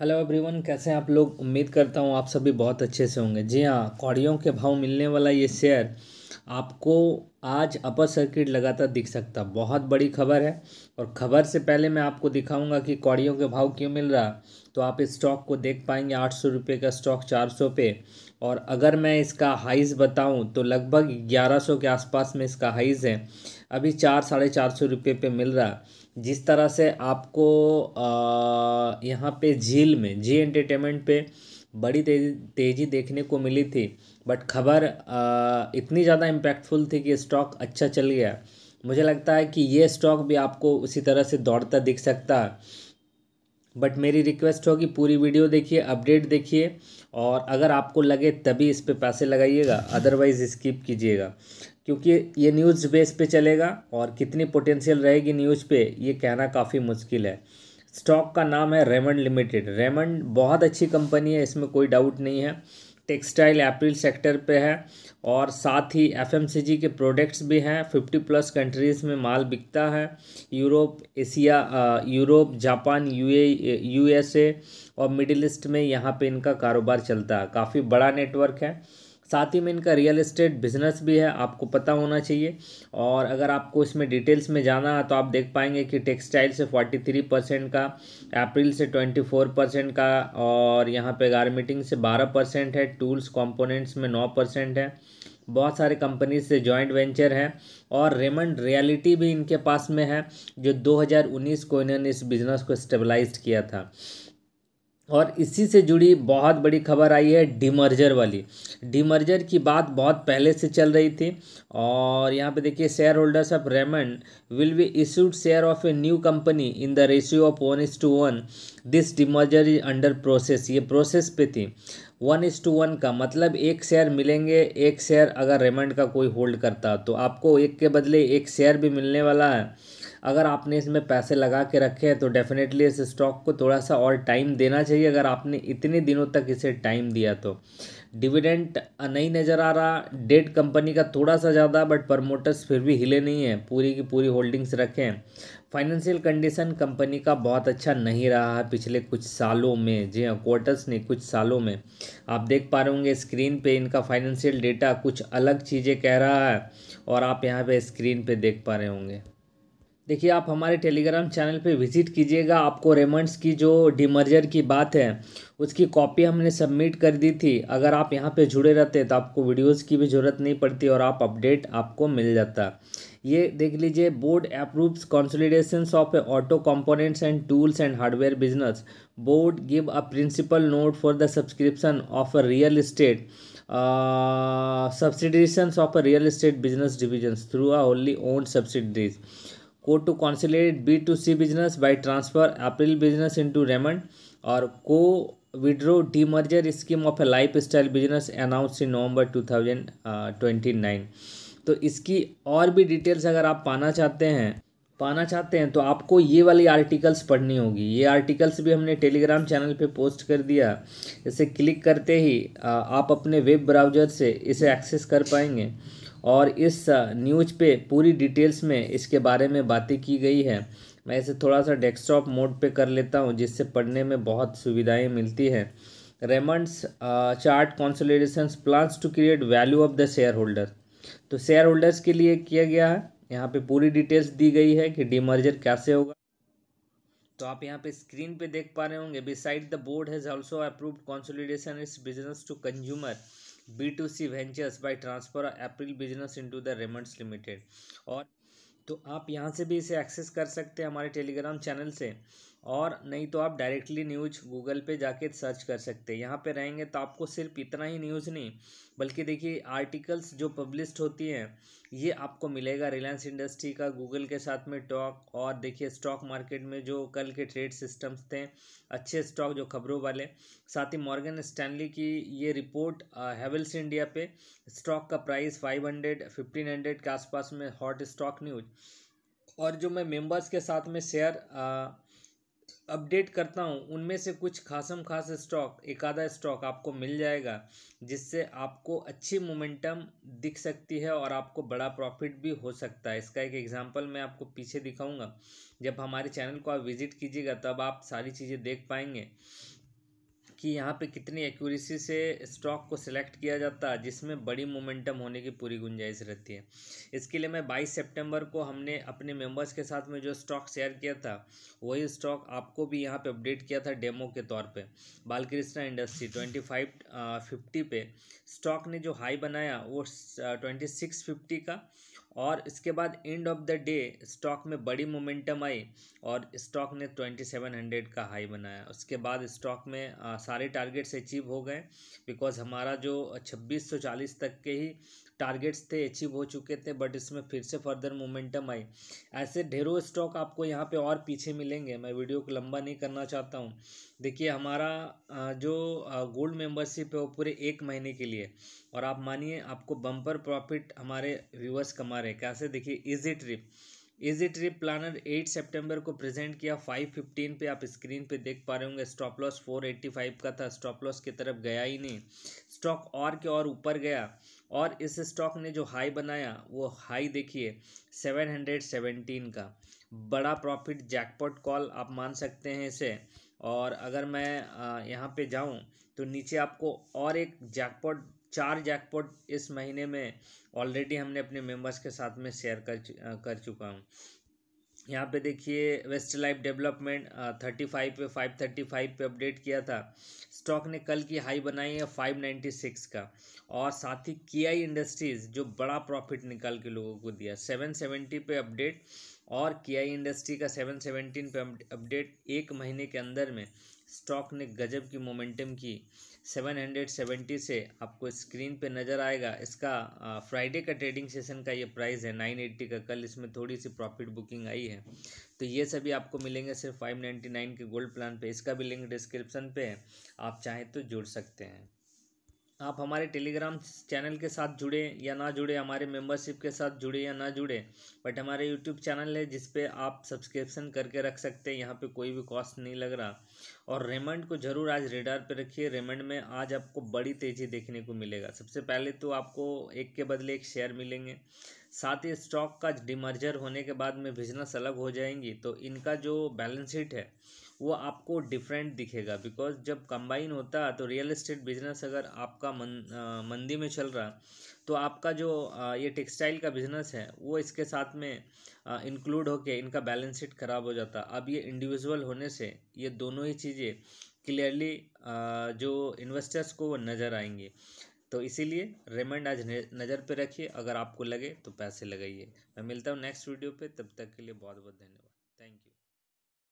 hello everyone कैसे हैं आप लोग उम्मीद करता हूँ आप सभी बहुत अच्छे से होंगे जी हाँ कौड़ियों के भाव मिलने वाला ये शेयर आपको आज अपर सर्किट लगातार दिख सकता बहुत बड़ी खबर है और खबर से पहले मैं आपको दिखाऊंगा कि कौड़ियों के भाव क्यों मिल रहा तो आप इस स्टॉक को देख पाएंगे आठ सौ रुपये का स्टॉक चार सौ पे और अगर मैं इसका हाइज़ बताऊं तो लगभग ग्यारह सौ के आसपास में इसका हाइज़ है अभी चार साढ़े चार सौ रुपये पे मिल रहा जिस तरह से आपको यहाँ पे झील में जी एंटरटेनमेंट पे बड़ी तेजी तेज़ी देखने को मिली थी बट खबर इतनी ज़्यादा इम्पैक्टफुल थी कि स्टॉक अच्छा चल गया मुझे लगता है कि ये स्टॉक भी आपको उसी तरह से दौड़ता दिख सकता है बट मेरी रिक्वेस्ट होगी पूरी वीडियो देखिए अपडेट देखिए और अगर आपको लगे तभी इस पर पैसे लगाइएगा अदरवाइज़ स्किप कीजिएगा क्योंकि ये न्यूज़ बेस पे चलेगा और कितनी पोटेंशियल रहेगी न्यूज़ पे ये कहना काफ़ी मुश्किल है स्टॉक का नाम है रेमंड लिमिटेड रेमंड बहुत अच्छी कंपनी है इसमें कोई डाउट नहीं है टेक्सटाइल एप्रिल सेक्टर पे है और साथ ही एफएमसीजी के प्रोडक्ट्स भी हैं फिफ्टी प्लस कंट्रीज़ में माल बिकता है Europe Asia Europe Japan UA USA और मिडिल ईस्ट में यहाँ पे इनका कारोबार चलता है काफ़ी बड़ा नेटवर्क है साथ ही में इनका रियल इस्टेट बिजनेस भी है आपको पता होना चाहिए और अगर आपको इसमें डिटेल्स में जाना है तो आप देख पाएंगे कि टेक्सटाइल से फोर्टी थ्री परसेंट का अप्रैल से ट्वेंटी फोर परसेंट का और यहाँ पे गारमेंटिंग से बारह परसेंट है टूल्स कॉम्पोनेंट्स में नौ परसेंट है बहुत सारे कंपनी से जॉइंट वेंचर है और रेमंड रियलिटी भी इनके पास में है जो 2019 को इन्होंने इस बिज़नेस को स्टेबलाइज किया था और इसी से जुड़ी बहुत बड़ी खबर आई है डिमर्जर वाली डिमर्जर की बात बहुत पहले से चल रही थी और यहाँ पे देखिए share holders of Raymond will be issued share of a new company in the ratio of one is to one this demerger is under process ये प्रोसेस पे थी वन इज टू वन का मतलब एक शेयर मिलेंगे एक share अगर Raymond का कोई होल्ड करता तो आपको एक के बदले एक शेयर भी मिलने वाला है अगर आपने इसमें पैसे लगा के रखे हैं तो डेफिनेटली इस स्टॉक को थोड़ा सा और टाइम देना चाहिए अगर आपने इतने दिनों तक इसे टाइम दिया तो डिविडेंट नहीं नज़र आ रहा डेट कंपनी का थोड़ा सा ज़्यादा बट प्रमोटर्स फिर भी हिले नहीं हैं पूरी की पूरी होल्डिंग्स रखें फाइनेंशियल कंडीशन कंपनी का बहुत अच्छा नहीं रहा है पिछले कुछ सालों में जी हाँ क्वार्टर्स नहीं कुछ सालों में आप देख पा रहे होंगे स्क्रीन पे इनका फाइनेंशियल डेटा कुछ अलग चीज़ें कह रहा है और आप यहाँ पे स्क्रीन पे देख पा रहे होंगे देखिए आप हमारे टेलीग्राम चैनल पे विज़िट कीजिएगा आपको रेमंड्स की जो डिमर्जर की बात है उसकी कॉपी हमने सबमिट कर दी थी अगर आप यहाँ पे जुड़े रहते तो आपको वीडियोस की भी ज़रूरत नहीं पड़ती और आप अपडेट आपको मिल जाता ये देख लीजिए board approves consolidation of a auto components and tools and hardware business board give a principle note for the subscription of a real estate subsidisation of a real estate business division through a only own subsidies को to consolidate B to C business by transfer April business to Raymond और को withdraw demerger scheme of a lifestyle business announce in November two thousand twenty nine तो इसकी और भी details अगर आप पाना चाहते हैं पाना चाहते हैं तो आपको ये वाली आर्टिकल्स पढ़नी होगी ये आर्टिकल्स भी हमने टेलीग्राम चैनल पे पोस्ट कर दिया इसे क्लिक करते ही uh, आप अपने वेब ब्राउज़र से इसे एक्सेस कर पाएंगे और इस न्यूज पे पूरी डिटेल्स में इसके बारे में बातें की गई है मैं इसे थोड़ा सा डेस्कटॉप मोड पे कर लेता हूँ जिससे पढ़ने में बहुत सुविधाएं मिलती हैं Raymond's chart consolidation plans to create value of the share holder तो शेयर होल्डर्स के लिए किया गया है यहाँ पे पूरी डिटेल्स दी गई है कि डिमर्जर कैसे होगा तो आप यहाँ पे स्क्रीन पे देख पा रहे होंगे beside the board has also approved consolidation its business to consumer B to C ventures by transfer April business to the Raymond's limited और तो आप यहाँ से भी इसे एक्सेस कर सकते हैं हमारे टेलीग्राम चैनल से और नहीं तो आप डायरेक्टली न्यूज गूगल पे जाके सर्च कर सकते हैं यहाँ पे रहेंगे तो आपको सिर्फ इतना ही न्यूज़ नहीं बल्कि देखिए आर्टिकल्स जो पब्लिश होती हैं ये आपको मिलेगा रिलायंस इंडस्ट्री का गूगल के साथ में टॉक और देखिए स्टॉक मार्केट में जो कल के ट्रेड सिस्टम्स थे अच्छे स्टॉक जो खबरों वाले साथ ही मॉर्गन स्टैनली की ये रिपोर्ट हैवल्स इंडिया पे स्टॉक का price five hundred fifteen hundred के आसपास में हॉट स्टॉक न्यूज और जो मैं मेंबर्स के साथ में शेयर अपडेट करता हूँ उनमें से कुछ खासम खास स्टॉक एक आधा स्टॉक आपको मिल जाएगा जिससे आपको अच्छी मोमेंटम दिख सकती है और आपको बड़ा प्रॉफिट भी हो सकता है इसका एक एग्जांपल मैं आपको पीछे दिखाऊंगा जब हमारे चैनल को आप विज़िट कीजिएगा तब आप सारी चीज़ें देख पाएंगे कि यहाँ पे कितनी एक्यूरेसी से स्टॉक को सिलेक्ट किया जाता है जिसमें बड़ी मोमेंटम होने की पूरी गुंजाइश रहती है इसके लिए मैं 22 सितंबर को हमने अपने मेंबर्स के साथ में जो स्टॉक शेयर किया था वही स्टॉक आपको भी यहाँ पे अपडेट किया था डेमो के तौर पे Balkrishna industry twenty five fifty पे स्टॉक ने जो हाई बनाया वो ट्वेंटी सिक्स फिफ्टी का और इसके बाद end of the day stock में बड़ी मोमेंटम आई और स्टॉक ने ट्वेंटी सेवन हंड्रेड का हाई बनाया उसके बाद स्टॉक में आ, सारे टारगेट्स अचीव हो गए बिकॉज हमारा जो छब्बीस सौ चालीस तक के ही टारगेट्स थे अचीव हो चुके थे बट इसमें फिर से फर्दर मोमेंटम आई ऐसे ढेरों स्टॉक आपको यहाँ पे और पीछे मिलेंगे मैं वीडियो को लंबा नहीं करना चाहता हूँ देखिए हमारा जो गोल्ड मेंबरशिप है वो पूरे एक महीने के लिए और आप मानिए आपको बम्पर प्रॉफिट हमारे व्यूअर्स कमा रहे कैसे देखिए Easy Trip Easy Trip Planner eight September को प्रेजेंट किया फ़ाइव फिफ्टीन पे आप स्क्रीन पे देख पा रहे होंगे stop loss four eighty five का था स्टॉप लॉस की तरफ गया ही नहीं स्टॉक और के और ऊपर गया और इस स्टॉक ने जो हाई बनाया वो हाई देखिए 717 का बड़ा प्रॉफिट जैकपॉट कॉल आप मान सकते हैं इसे और अगर मैं यहाँ पे जाऊँ तो नीचे आपको और एक जैकपॉट चार जैकपॉट इस महीने में ऑलरेडी हमने अपने मेंबर्स के साथ में शेयर कर कर चुका हूँ यहाँ पे देखिए Westlife development thirty five पे फाइव थर्टी फाइव पे अपडेट किया था स्टॉक ने कल की हाई बनाई है फाइव नाइन्टी सिक्स का और साथ ही के आई इंडस्ट्रीज़ जो बड़ा प्रॉफिट निकाल के लोगों को दिया सेवन सेवेंटी पे अपडेट और के आई इंडस्ट्री का सेवन सेवनटीन पे अपडेट एक महीने के अंदर में स्टॉक ने गजब की मोमेंटम की सेवन हंड्रेड सेवेंटी से आपको स्क्रीन पे नज़र आएगा इसका फ्राइडे का ट्रेडिंग सेशन का ये प्राइस है नाइन एट्टी का कल इसमें थोड़ी सी प्रॉफिट बुकिंग आई है तो ये सभी आपको मिलेंगे सिर्फ फाइव नाइन्टी नाइन के गोल्ड प्लान पे इसका भी लिंक डिस्क्रिप्शन पे है आप चाहें तो जुड़ सकते हैं आप हमारे टेलीग्राम चैनल के साथ जुड़े या ना जुड़े हमारे मेंबरशिप के साथ जुड़े या ना जुड़े बट हमारे यूट्यूब चैनल है जिस पे आप सब्सक्रिप्शन करके रख सकते हैं यहाँ पे कोई भी कॉस्ट नहीं लग रहा और रेमंड को ज़रूर आज रेडार पे रखिए रेमंड में आज आपको बड़ी तेज़ी देखने को मिलेगा सबसे पहले तो आपको एक के बदले एक शेयर मिलेंगे साथ ही स्टॉक का डिमर्जर होने के बाद में बिजनेस अलग हो जाएंगी तो इनका जो बैलेंस शीट है वो आपको डिफरेंट दिखेगा बिकॉज जब कंबाइन होता तो रियल इस्टेट बिजनेस अगर आपका मन मंदी में चल रहा तो आपका जो ये टेक्सटाइल का बिजनेस है वो इसके साथ में इंक्लूड होके इनका बैलेंस शीट ख़राब हो जाता अब ये इंडिविजुअल होने से ये दोनों ही चीज़ें क्लियरली जो इन्वेस्टर्स को वो नज़र आएंगे तो इसीलिए रेमंड आज नज़र पे रखिए अगर आपको लगे तो पैसे लगाइए मैं मिलता हूँ नेक्स्ट वीडियो पे तब तक के लिए बहुत बहुत धन्यवाद थैंक यू